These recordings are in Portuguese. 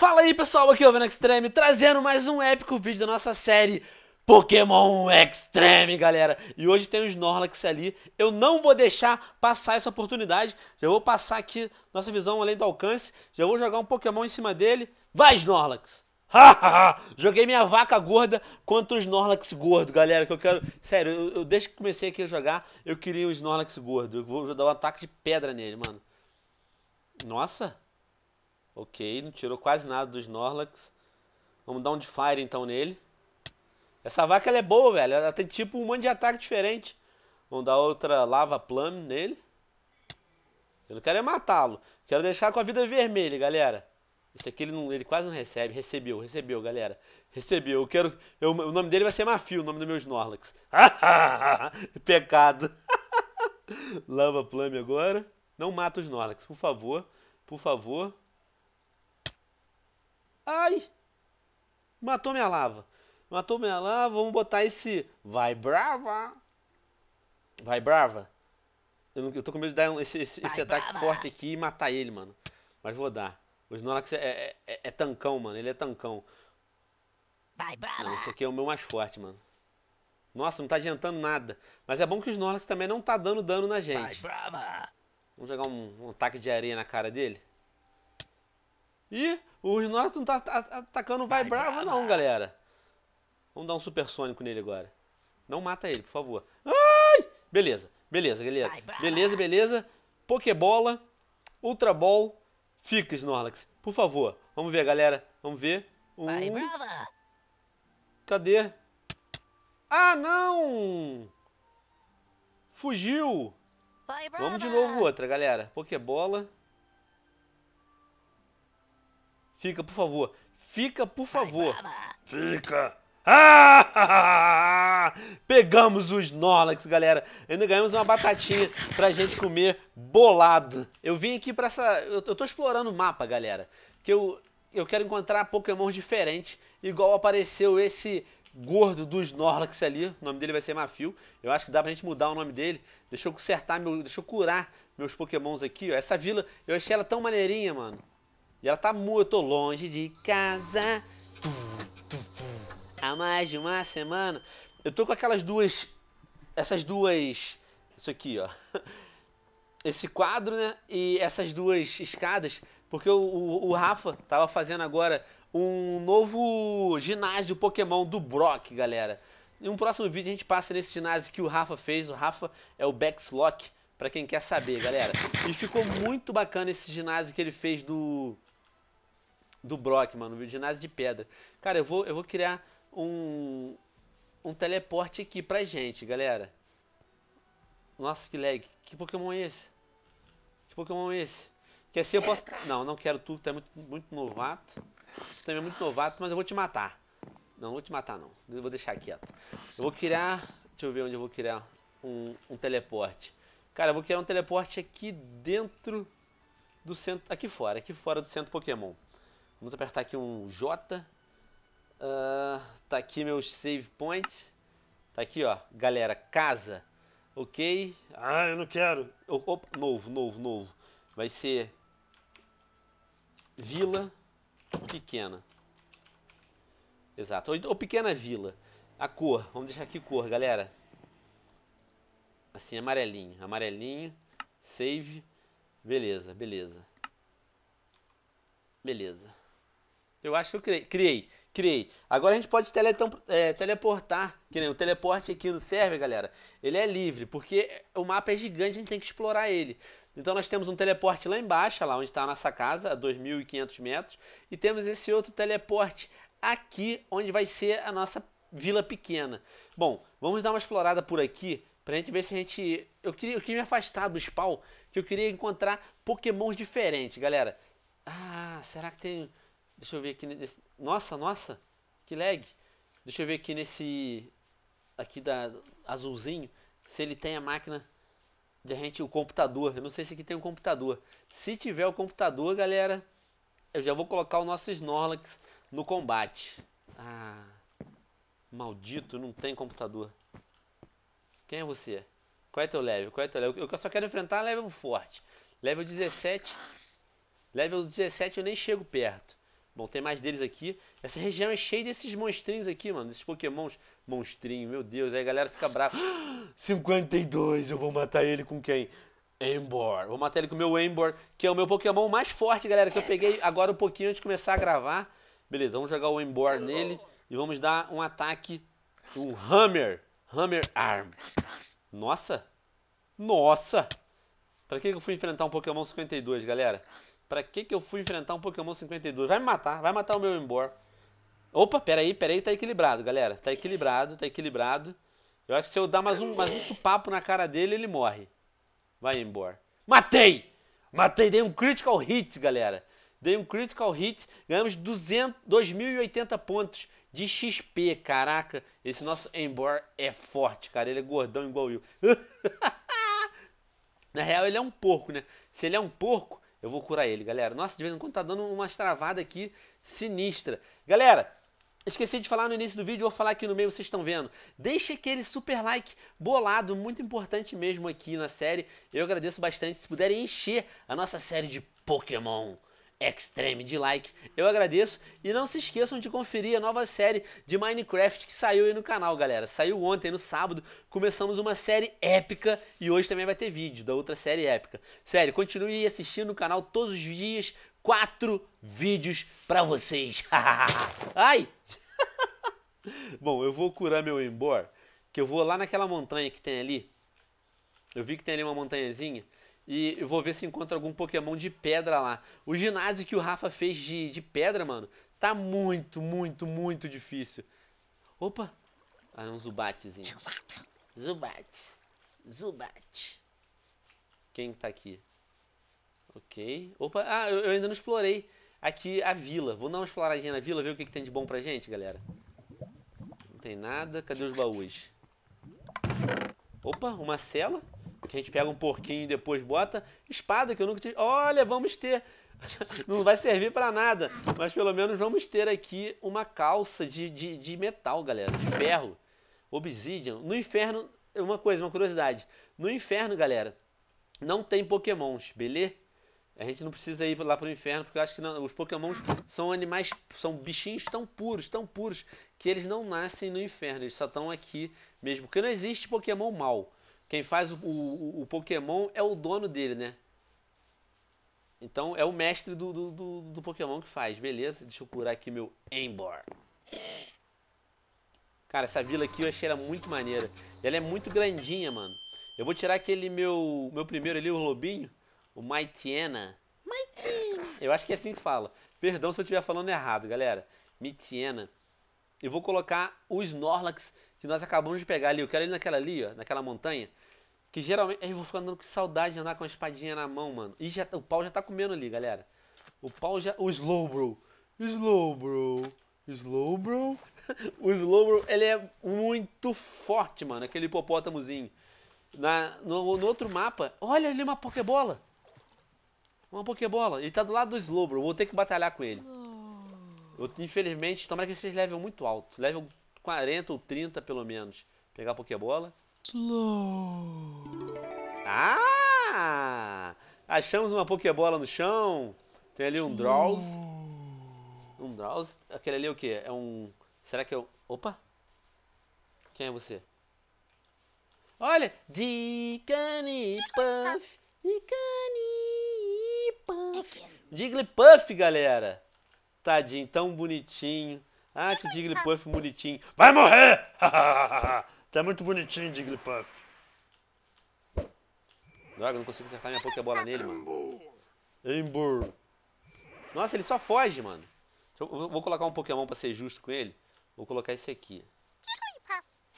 Fala aí pessoal, aqui é o Venom Extreme, trazendo mais um épico vídeo da nossa série Pokémon Extreme, galera. E hoje tem o um Snorlax ali, eu não vou deixar passar essa oportunidade, já vou passar aqui nossa visão além do alcance, já vou jogar um Pokémon em cima dele. Vai Snorlax! Joguei minha vaca gorda contra o Snorlax gordo, galera, que eu quero... Sério, eu, eu desde que comecei aqui a jogar, eu queria o um Snorlax gordo, eu vou dar um ataque de pedra nele, mano. Nossa! Ok, não tirou quase nada dos Snorlax. Vamos dar um de Fire então nele. Essa vaca ela é boa, velho. Ela tem tipo um monte de ataque diferente. Vamos dar outra Lava Plum nele. Eu não quero é matá-lo. Quero deixar com a vida vermelha, galera. Esse aqui ele, não, ele quase não recebe. Recebeu, recebeu, galera. Recebeu. Eu quero. Eu, o nome dele vai ser Mafio, o nome do meu Snorlax. Pecado. Lava Plum agora. Não mata os Snorlax, por favor. Por favor. Ai! Matou minha lava. Matou minha lava, vamos botar esse. Vai brava! Vai brava! Eu, não, eu tô com medo de dar esse, esse, esse ataque brava. forte aqui e matar ele, mano. Mas vou dar. O Snorlax é, é, é, é tancão, mano. Ele é tancão. Vai brava! Esse aqui é o meu mais forte, mano. Nossa, não tá adiantando nada. Mas é bom que o Snorlax também não tá dando dano na gente. Vai brava! Vamos jogar um, um ataque de areia na cara dele? E o Norris não tá atacando vai, vai brava, brava, não, galera. Vamos dar um supersônico nele agora. Não mata ele, por favor. Ai! Beleza, beleza, beleza. beleza, beleza. Pokébola, Ultra Ball. Fica, Snorlax. Por favor. Vamos ver, galera. Vamos ver. Um... Vai, brava. Cadê? Ah, não! Fugiu! Vai, Vamos de novo outra, galera. Pokébola. Fica, por favor. Fica, por favor. Fica. Ah! Pegamos os Snorlax, galera. Ainda ganhamos uma batatinha pra gente comer bolado. Eu vim aqui pra essa... Eu, tô explorando o mapa, galera. Que eu, eu quero encontrar Pokémon diferentes. Igual apareceu esse gordo do Snorlax ali. O nome dele vai ser Mafio. Eu acho que dá pra gente mudar o nome dele. Deixa eu consertar meu... Deixa eu curar meus Pokémons aqui, ó. Essa vila, eu achei ela tão maneirinha, mano. E ela tá muito longe de casa. Há mais de uma semana. Eu tô com aquelas duas. Essas duas. Isso aqui, ó. Esse quadro, né? E essas duas escadas. Porque o, o, o Rafa tava fazendo agora um novo ginásio Pokémon do Brock, galera. Em um próximo vídeo a gente passa nesse ginásio que o Rafa fez. O Rafa é o Backslock, para quem quer saber, galera. E ficou muito bacana esse ginásio que ele fez do do Brock, mano, o ginásio de pedra. Cara, eu vou, eu vou criar um, um teleporte aqui pra gente, galera. Nossa, que lag. Que Pokémon é esse? Que Pokémon é esse? Quer ser, eu posso... Não, não quero tu, tu é muito, muito novato. Tu também é muito novato, mas eu vou te matar. Não, não vou te matar, não. Eu vou deixar quieto. Eu vou criar... Deixa eu ver onde eu vou criar um, um teleporte. Cara, eu vou criar um teleporte aqui dentro do centro... Aqui fora, aqui fora do centro Pokémon. Vamos apertar aqui um J. Uh, tá aqui meu save point. Tá aqui, ó. Galera, casa. Ok. Ah, eu não quero. Opa, novo, novo, novo. Vai ser vila pequena. Exato. ou pequena vila. A cor. Vamos deixar aqui cor, galera. Assim, amarelinho. Amarelinho. Save. Beleza, beleza. Beleza. Eu acho que eu criei. Criei. criei. Agora a gente pode é, teleportar. Que nem o teleporte aqui no server, galera. Ele é livre, porque o mapa é gigante, a gente tem que explorar ele. Então nós temos um teleporte lá embaixo, lá onde está a nossa casa, a 2.500 metros. E temos esse outro teleporte aqui, onde vai ser a nossa vila pequena. Bom, vamos dar uma explorada por aqui pra gente ver se a gente... Eu queria, eu queria me afastar do spawn, que eu queria encontrar pokémons diferentes, galera. Ah, será que tem... Deixa eu ver aqui nesse. Nossa, nossa, que lag. Deixa eu ver aqui nesse. Aqui da azulzinho. Se ele tem a máquina de a gente, o computador. Eu não sei se aqui tem um computador. Se tiver o computador, galera, eu já vou colocar o nosso Snorlax no combate. Ah, maldito, não tem computador. Quem é você? Qual é teu level? Qual é teu level? Eu só quero enfrentar level forte. Level 17. Level 17 eu nem chego perto. Bom, tem mais deles aqui. Essa região é cheia desses monstrinhos aqui, mano. Desses pokémons. Monstrinho, meu Deus. Aí a galera fica brava. 52, eu vou matar ele com quem? Embor. Vou matar ele com o meu Embor, que é o meu pokémon mais forte, galera. Que eu peguei agora um pouquinho antes de começar a gravar. Beleza, vamos jogar o Embor nele. E vamos dar um ataque. Um Hammer. Hammer Arm. Nossa. Nossa. Pra que eu fui enfrentar um pokémon 52, galera? Pra que que eu fui enfrentar um Pokémon 52? Vai me matar, vai matar o meu Embor. Opa, peraí, peraí, tá equilibrado, galera. Tá equilibrado, tá equilibrado. Eu acho que se eu dar mais um, mais um supapo na cara dele, ele morre. Vai embor Matei! Matei, dei um critical hit, galera. Dei um critical hit, ganhamos 200, 2.080 pontos de XP, caraca. Esse nosso Embor é forte, cara. Ele é gordão igual eu. na real, ele é um porco, né? Se ele é um porco, eu vou curar ele, galera. Nossa, de vez em quando tá dando uma travada aqui sinistra. Galera, Esqueci de falar no início do vídeo, vou falar aqui no meio, vocês estão vendo. Deixe aquele super like bolado, muito importante mesmo aqui na série. Eu agradeço bastante se puderem encher a nossa série de Pokémon extreme de like. Eu agradeço e não se esqueçam de conferir a nova série de Minecraft que saiu aí no canal, galera. Saiu ontem, no sábado, começamos uma série épica e hoje também vai ter vídeo da outra série épica. Sério, continue assistindo o canal todos os dias, quatro vídeos para vocês. Ai! Bom, eu vou curar meu embor, que eu vou lá naquela montanha que tem ali. Eu vi que tem ali uma montanhazinha. E eu vou ver se encontro algum Pokémon de pedra lá. O ginásio que o Rafa fez de, de pedra, mano, tá muito, muito, muito difícil. Opa! Ah, é um Zubatzinho. Zubat. Zubat. Quem tá aqui? Ok. Opa, ah, eu, eu ainda não explorei aqui a vila. Vou dar uma exploradinha na vila, ver o que, que tem de bom pra gente, galera. Não tem nada. Cadê os baús? Opa, uma cela que a gente pega um porquinho e depois bota. Espada, que eu nunca tive. Olha, vamos ter. Não vai servir para nada, mas pelo menos vamos ter aqui uma calça de, de, de metal, galera, de ferro. Obsidian. No inferno, uma coisa, uma curiosidade. No inferno, galera, não tem pokémons, beleza? A gente não precisa ir lá pro inferno, porque eu acho que não, os pokémons são animais, são bichinhos tão puros, tão puros, que eles não nascem no inferno, eles só estão aqui mesmo. Porque não existe pokémon mal. Quem faz o, o, o Pokémon é o dono dele, né? Então é o mestre do, do, do, do, Pokémon que faz. Beleza, deixa eu curar aqui meu Embor. Cara, essa vila aqui eu achei ela muito maneira. ela é muito grandinha, mano. Eu vou tirar aquele meu meu primeiro ali, o lobinho. O Maitiena. Maitiena. Eu acho que é assim que fala. Perdão se eu estiver falando errado, galera. Mitiena. Eu vou colocar o Snorlax que nós acabamos de pegar ali. Eu quero ir naquela ali, ó, naquela montanha. Que geralmente. Eu vou ficando com saudade de andar com a espadinha na mão, mano. E já, o pau já tá comendo ali, galera. O pau já. O slow bro. Slow bro. Slow bro. o slow bro, ele é muito forte, mano. Aquele hipopótamozinho. Na, no, no outro mapa. Olha ali é uma Pokébola. Uma Pokébola. Ele tá do lado do Slowbro. Vou ter que batalhar com ele. Oh. Eu, infelizmente, tomara que vocês level muito alto. Level 40 ou 30 pelo menos. Pegar a Pokébola. Slow. Ah! Achamos uma Pokébola no chão. Tem ali um Draws. Um Draws. Aquele ali é o quê? É um. Será que é o. Opa! Quem é você? Olha! Dicani Puff! Dicani Puff! Jigglypuff, galera! Tadinho, tão bonitinho. Ah, que Jigglypuff bonitinho. Vai morrer! tá muito bonitinho, Jigglypuff. Droga, não consigo acertar minha Pokébola nele, mano. Ember. Nossa, ele só foge, mano. Eu vou colocar um Pokémon pra ser justo com ele. Vou colocar esse aqui.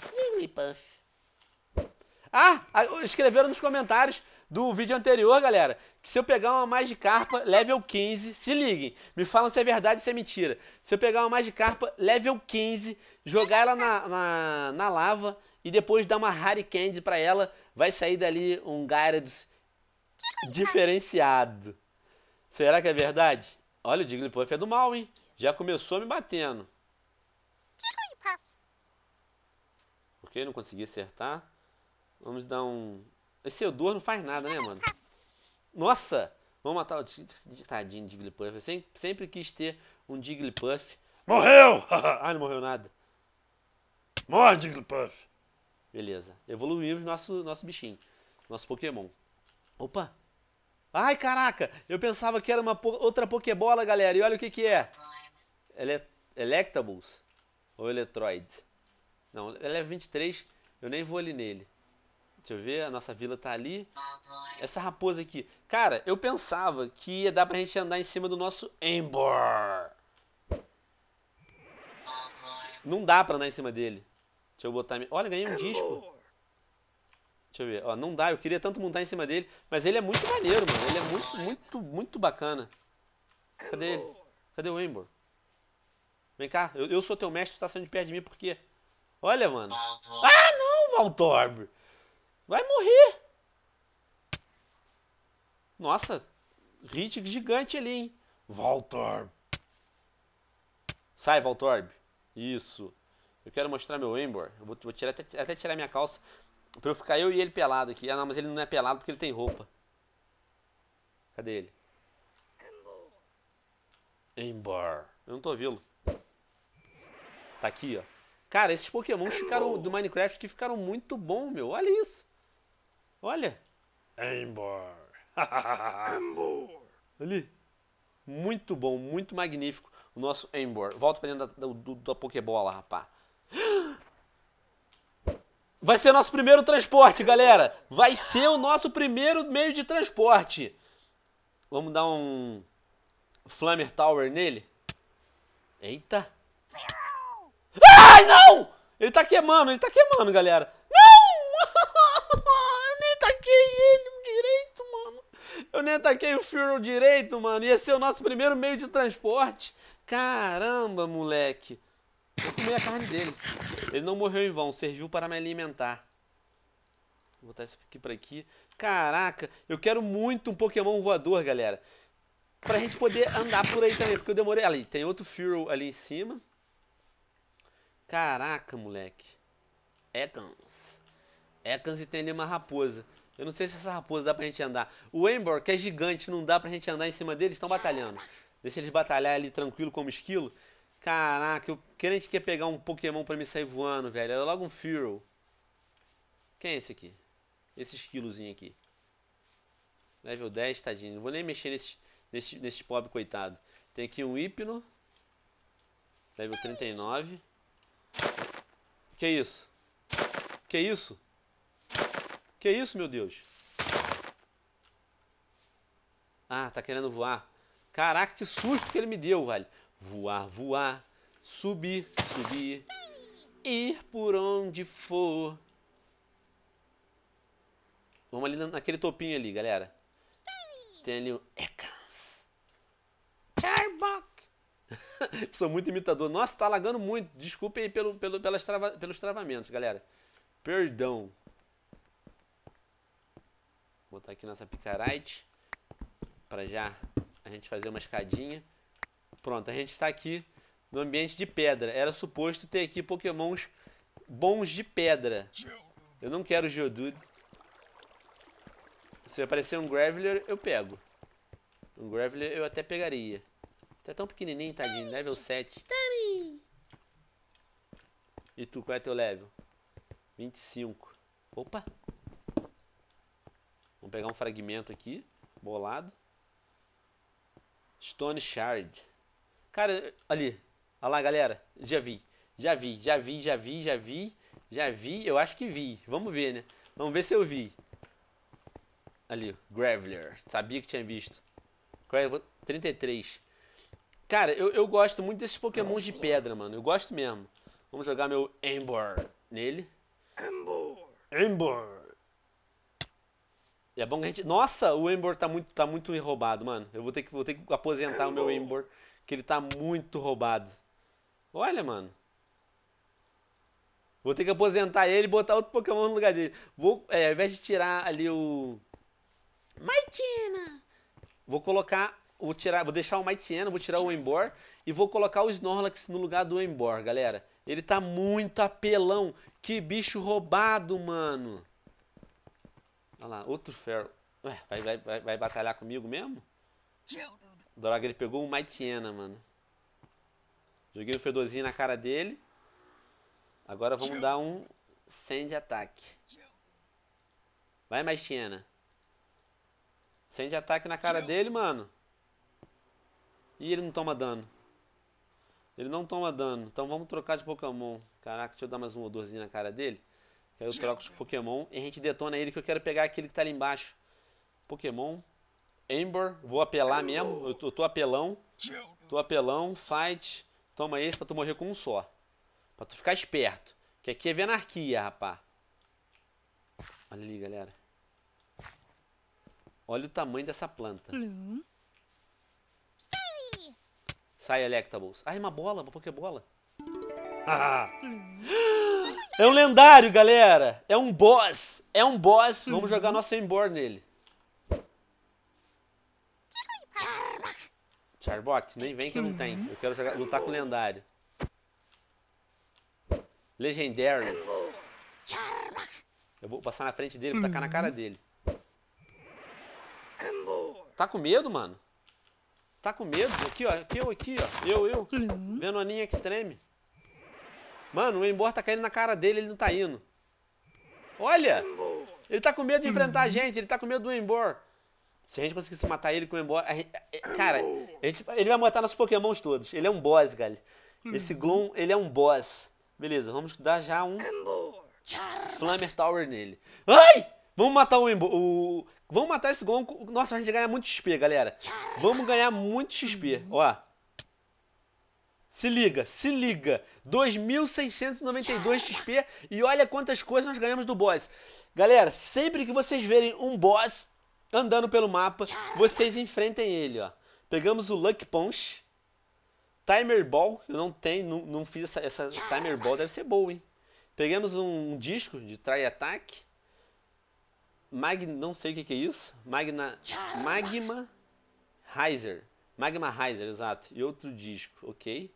Jigglypuff. Jigglypuff. Ah, ah escreveram nos comentários do vídeo anterior, galera, que se eu pegar uma Magikarpa level 15, se liguem, me falam se é verdade ou se é mentira. Se eu pegar uma Magikarpa level 15, jogar ela na, na, na lava e depois dar uma Harry Candy pra ela, vai sair dali um Gyarados diferenciado. Será que é verdade? Olha, o Jigglypuff é do mal, hein? Já começou me batendo. Ok, não consegui acertar. Vamos dar um esse Eudor não faz nada, né, mano? Nossa! Vamos matar o tadinho de Jigglypuff. Eu sempre, sempre quis ter um Jigglypuff. Morreu! ah, não morreu nada. Morre, Jigglypuff! Beleza. Evoluímos nosso, nosso bichinho. Nosso Pokémon. Opa! Ai, caraca! Eu pensava que era uma po outra Pokébola, galera. E olha o que que é. Ele é Electables. Ou Electroid? Não, ele é 23. Eu nem vou ali nele. Deixa eu ver, a nossa vila tá ali. Essa raposa aqui. Cara, eu pensava que ia dar pra gente andar em cima do nosso Embor. Não dá pra andar em cima dele. Deixa eu botar... Olha, ganhei um disco. Deixa eu ver. Ó, não dá, eu queria tanto montar em cima dele. Mas ele é muito maneiro, mano. Ele é muito, muito, muito bacana. Cadê ele? Cadê o Embor? Vem cá, eu, eu sou teu mestre, tu tá saindo de perto de mim, por quê? Olha, mano. Ah, não, Valtorb! Vai morrer. Nossa, hit gigante ali, hein? Voltorb. Sai, Voltorb. Isso. Eu quero mostrar meu Embor. Eu vou, vou tirar, até, até, tirar minha calça. Pra eu ficar eu e ele pelado aqui. Ah, não, mas ele não é pelado porque ele tem roupa. Cadê ele? Embor. Eu não tô ouvindo. Tá aqui, ó. Cara, esses pokémons ficaram, do Minecraft que ficaram muito bom, meu. Olha isso. Olha. Embor, Embor. Ali. Muito bom, muito magnífico o nosso Embor. Volta pra dentro da, da, da Pokébola, rapá. Vai ser nosso primeiro transporte, galera. Vai ser o nosso primeiro meio de transporte. Vamos dar um Flamer Tower nele. Eita. Ai, não! Ele tá queimando, ele tá queimando, galera. Eu nem ataquei o Furl direito, mano. Ia ser o nosso primeiro meio de transporte. Caramba, moleque. Eu comi a carne dele. Ele não morreu em vão, serviu para me alimentar. Vou botar isso aqui pra aqui. Caraca, eu quero muito um Pokémon voador, galera. Pra gente poder andar por aí também, porque eu demorei. Ali, tem outro Furo ali em cima. Caraca, moleque. Ekans. Ekans e tem ali uma raposa. Eu não sei se essa raposa dá pra gente andar. O Embor, que é gigante, não dá pra gente andar em cima deles, estão batalhando. Deixa eles batalhar ali tranquilo como esquilo. Caraca, a crente quer pegar um Pokémon pra me sair voando, velho. Era é logo um Fearow. Quem é esse aqui? Esse esquilozinho aqui. Level 10, tadinho. Não vou nem mexer nesse, nesse, nesse pobre coitado. Tem aqui um Hipno. Level 39. Que isso? Que isso? Que isso, meu Deus? Ah, tá querendo voar. Caraca, que susto que ele me deu, velho. Voar, voar, subir, subir, ir por onde for. Vamos ali naquele topinho ali, galera. Tem ali o Ekans. Charbok. Sou muito imitador. Nossa, tá lagando muito. Desculpe aí pelo, pelo, pelas trava, pelos travamentos, galera. Perdão botar aqui nossa picarite para já a gente fazer uma escadinha. Pronto, a gente está aqui no ambiente de pedra. Era suposto ter aqui pokémons bons de pedra. Eu não quero Geodude. Se aparecer um Graveler, eu pego. Um Graveler eu até pegaria. Tá tão pequenininho, tadinho. level 7. E tu, qual é teu level? 25. Opa! Vamos pegar um fragmento aqui, bolado. Stone Shard. Cara, ali. Olha lá, galera. Já vi. Já vi, já vi, já vi, já vi. Já vi, eu acho que vi. Vamos ver, né? Vamos ver se eu vi. Ali, Graveler. Sabia que tinha visto. 33. É? Cara, eu, eu gosto muito desses pokémons de pedra, mano. Eu gosto mesmo. Vamos jogar meu Ember nele. Ember. Ember é bom que a gente. Nossa, o Embor tá muito, tá muito roubado, mano. Eu vou ter que, vou ter que aposentar o meu Embor, que ele tá muito roubado. Olha, mano. Vou ter que aposentar ele e botar outro Pokémon no lugar dele. Vou, é, ao invés de tirar ali o. Maitina! Vou colocar. Vou, tirar, vou deixar o Maitiena, vou tirar o Embor e vou colocar o Snorlax no lugar do Embor, galera. Ele tá muito apelão. Que bicho roubado, mano. Olha lá, outro ferro. Ué, vai, vai, vai, vai batalhar comigo mesmo? Droga, ele pegou um Maitiena, mano. Joguei o Fedorzinho na cara dele. Agora vamos dar um Send Ataque. Vai, Maitiena. Send Ataque na cara dele, mano. E ele não toma dano. Ele não toma dano. Então vamos trocar de Pokémon. Caraca, deixa eu dar mais um odorzinho na cara dele. Que aí eu troco os Pokémon e a gente detona ele que eu quero pegar aquele que tá ali embaixo. Pokémon. Ember, vou apelar mesmo. Eu tô, tô apelão. Tô apelão, fight. Toma esse pra tu morrer com um só. Pra tu ficar esperto. Que aqui é venarquia, rapá. Olha ali, galera. Olha o tamanho dessa planta. Sai, Electabuzz. Ai, uma bola, uma Pokébola. Ah! ah, ah. É um lendário, galera. É um boss. É um boss. Uhum. Vamos jogar nosso Emborn nele. Charbot, nem vem que não tem. Uhum. Eu quero jogar, lutar com lendário. Legendário. Eu vou passar na frente dele, vou tacar na cara uhum. dele. Tá com medo, mano? Tá com medo? Aqui, ó. Aqui, eu, aqui, ó. Eu, eu. Venoninha Extreme. Mano, o Embor tá caindo na cara dele, ele não tá indo. Olha! Ele tá com medo de enfrentar a gente, ele tá com medo do Embor. Se a gente conseguisse matar ele com o Embor. É, é, cara, gente, ele vai matar nossos Pokémons todos. Ele é um boss, galera. Esse Gloom, ele é um boss. Beleza, vamos dar já um. Flamer Tower nele. Ai! Vamos matar o, Embo, o... Vamos matar esse Glom. Nossa, a gente ganha muito XP, galera. Vamos ganhar muito XP. Ó, se liga, se liga. 2.692 XP e olha quantas coisas nós ganhamos do boss. Galera, sempre que vocês verem um boss andando pelo mapa, vocês enfrentem ele, ó. Pegamos o Luck Punch. Timer Ball, eu não tenho, não, não fiz essa, essa, Timer Ball, deve ser boa, hein? Pegamos um, disco de Try Attack. Mag, não sei o que, que é isso. Magna, magma Riser. Magma Riser, exato. E outro disco, ok?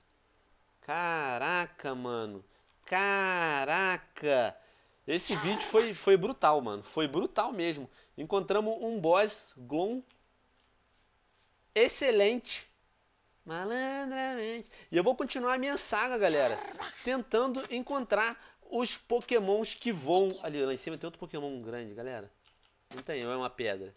Caraca, mano. Caraca. Esse vídeo foi, foi brutal, mano. Foi brutal mesmo. Encontramos um boss, Glon. Excelente. Malandramente. E eu vou continuar a minha saga, galera. Tentando encontrar os pokémons que voam. Ali, lá em cima tem outro pokémon grande, galera. Não tem, é uma pedra.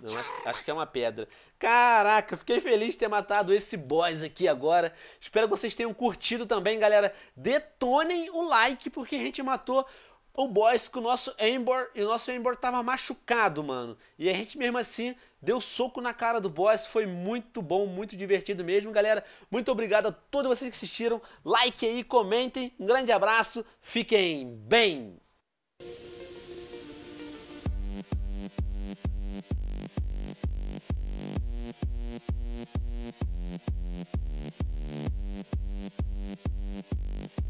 Não, acho, acho, que é uma pedra. Caraca, fiquei feliz de ter matado esse boss aqui agora. Espero que vocês tenham curtido também, galera. Detonem o like, porque a gente matou o boss com o nosso Embor. E o nosso Embor tava machucado, mano. E a gente mesmo assim deu soco na cara do boss. Foi muito bom, muito divertido mesmo, galera. Muito obrigado a todos vocês que assistiram. Like aí, comentem. Um grande abraço. Fiquem bem. Thank you.